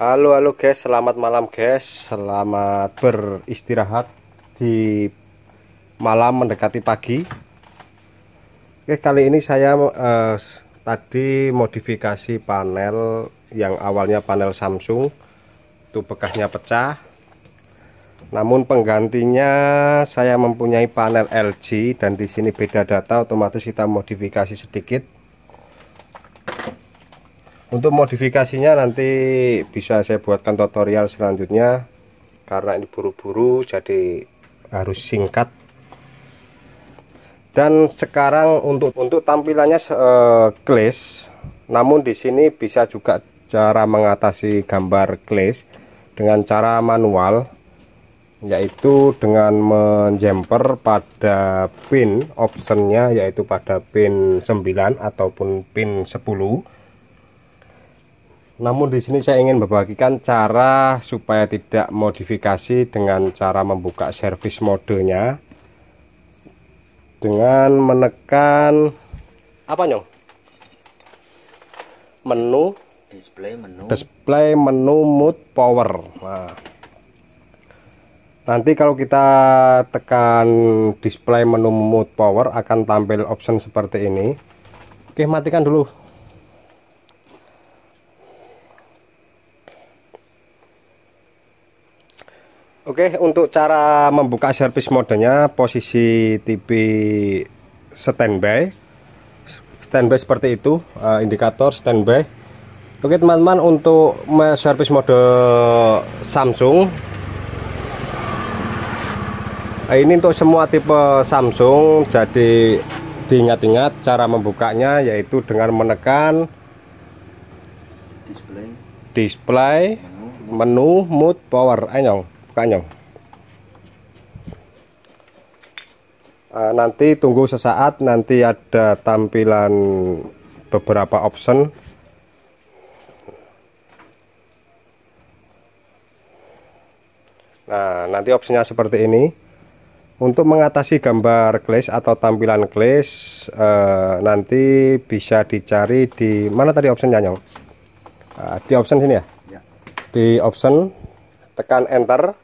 Halo halo guys, selamat malam guys. Selamat beristirahat di malam mendekati pagi. Oke, kali ini saya eh, tadi modifikasi panel yang awalnya panel Samsung itu bekasnya pecah. Namun penggantinya saya mempunyai panel LG dan di sini beda data otomatis kita modifikasi sedikit untuk modifikasinya nanti bisa saya buatkan tutorial selanjutnya karena ini buru-buru jadi harus singkat dan sekarang untuk untuk tampilannya uh, namun di sini bisa juga cara mengatasi gambar glass dengan cara manual yaitu dengan menjemper pada pin optionnya yaitu pada pin 9 ataupun pin 10 namun di sini saya ingin membagikan cara supaya tidak modifikasi dengan cara membuka servis modenya dengan menekan apa nyong menu display menu display menu mode power nah. nanti kalau kita tekan display menu mode power akan tampil option seperti ini oke matikan dulu Oke, untuk cara membuka servis modenya, posisi TV standby. Standby seperti itu, eh, indikator standby. Oke, teman-teman, untuk servis mode Samsung. Eh, ini untuk semua tipe Samsung, jadi diingat-ingat cara membukanya yaitu dengan menekan display, display menu, menu, menu mode, power, anyong. Kanyong. uh, nanti tunggu sesaat nanti ada tampilan beberapa option nah nanti opsinya seperti ini untuk mengatasi gambar glaze atau tampilan glaze eh, nanti bisa dicari di mana tadi optionnya nyong eh, di option sini ya? ya di option tekan enter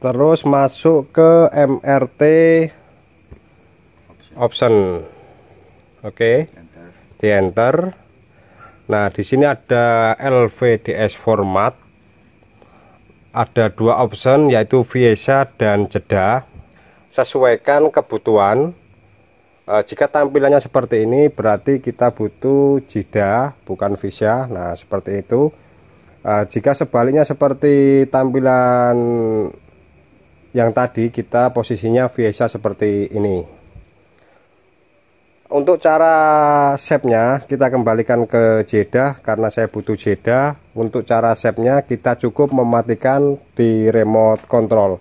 terus masuk ke MRT option oke okay. di enter nah di sini ada LVDS format ada dua option yaitu Viesa dan jeda sesuaikan kebutuhan e, jika tampilannya seperti ini berarti kita butuh jeda bukan Viesa nah seperti itu e, jika sebaliknya seperti tampilan yang tadi kita posisinya biasa seperti ini untuk cara shape-nya kita kembalikan ke jeda karena saya butuh jeda untuk cara shape-nya kita cukup mematikan di remote control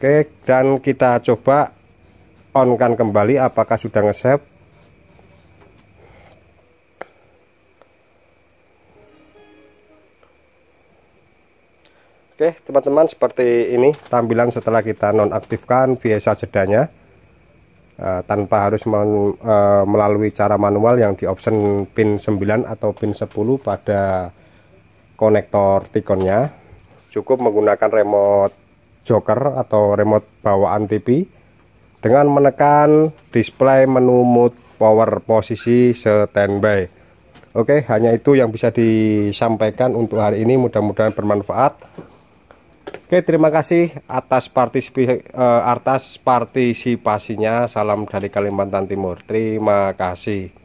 oke dan kita coba on kan kembali apakah sudah nge-shape Oke teman-teman seperti ini tampilan setelah kita nonaktifkan VSA jedanya uh, eh, tanpa harus men, uh, melalui cara manual yang di option pin 9 atau pin 10 pada konektor tikonnya cukup menggunakan remote joker atau remote bawaan TV dengan menekan display menu mode power posisi standby oke hanya itu yang bisa disampaikan untuk hari ini mudah-mudahan bermanfaat Oke, terima kasih atas partisipi, eh, atas partisipasinya. Salam dari Kalimantan Timur. Terima kasih.